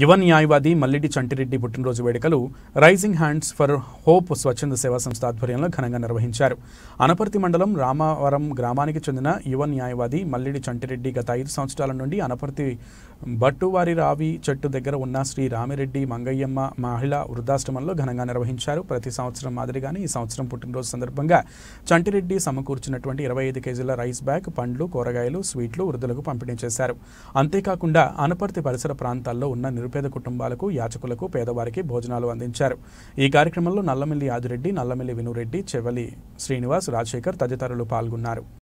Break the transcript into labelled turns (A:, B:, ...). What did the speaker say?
A: యువ న్యాయవాది మల్లిడి చంటిరెడ్డి పుట్టినరోజు వేడుకలు రైజింగ్ హ్యాండ్స్ ఫర్ హోప్ స్వచ్ఛంద సేవా సంస్థ ఆధ్వర్యంలో ఘనంగా నిర్వహించారు అనపర్తి మండలం రామవరం గ్రామానికి చెందిన యువ న్యాయవాది మల్లిడి చంటిరెడ్డి గత ఐదు సంవత్సరాల నుండి అనపర్తి బట్టువారి రావి చెట్టు దగ్గర ఉన్న శ్రీ రామిరెడ్డి మంగయ్యమ్మ మహిళా వృద్ధాశ్రమంలో ఘనంగా నిర్వహించారు ప్రతి సంవత్సరం మాదిరిగానే ఈ సంవత్సరం పుట్టినరోజు సందర్భంగా చంటిరెడ్డి సమకూర్చినటువంటి ఇరవై ఐదు కేజీల రైస్ బ్యాగ్ పండ్లు కూరగాయలు స్వీట్లు వృద్ధులకు పంపిణీ చేశారు అంతేకాకుండా అనపర్తి పరిసర ప్రాంతాల్లో ఉన్న నిరుపేద కుటుంబాలకు యాచకులకు పేదవారికి భోజనాలు అందించారు ఈ కార్యక్రమంలో నల్ల నల్లమల్లి ఆదిరెడ్డి నల్లమిల్లి వినురెడ్డి చెవలి శ్రీనివాస్ రాజశేఖర్ తదితరులు పాల్గొన్నారు